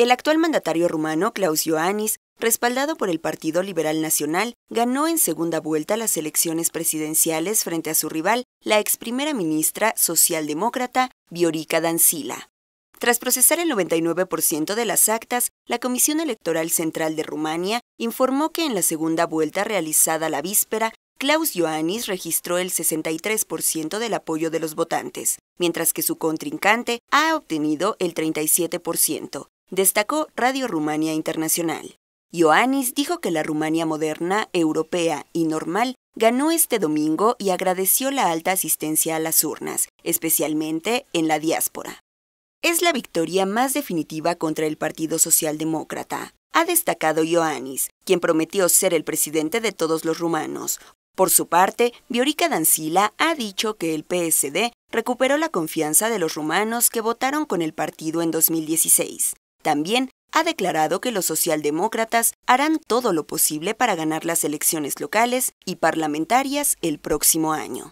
El actual mandatario rumano, Klaus Ioannis, respaldado por el Partido Liberal Nacional, ganó en segunda vuelta las elecciones presidenciales frente a su rival, la ex primera ministra socialdemócrata Viorica Dancila. Tras procesar el 99% de las actas, la Comisión Electoral Central de Rumania informó que en la segunda vuelta realizada la víspera, Klaus Ioannis registró el 63% del apoyo de los votantes, mientras que su contrincante ha obtenido el 37%, destacó Radio Rumania Internacional. Ioannis dijo que la Rumania moderna, europea y normal ganó este domingo y agradeció la alta asistencia a las urnas, especialmente en la diáspora. Es la victoria más definitiva contra el Partido Socialdemócrata, ha destacado Ioannis, quien prometió ser el presidente de todos los rumanos. Por su parte, Viorica Dancila ha dicho que el PSD recuperó la confianza de los rumanos que votaron con el partido en 2016. También ha declarado que los socialdemócratas harán todo lo posible para ganar las elecciones locales y parlamentarias el próximo año.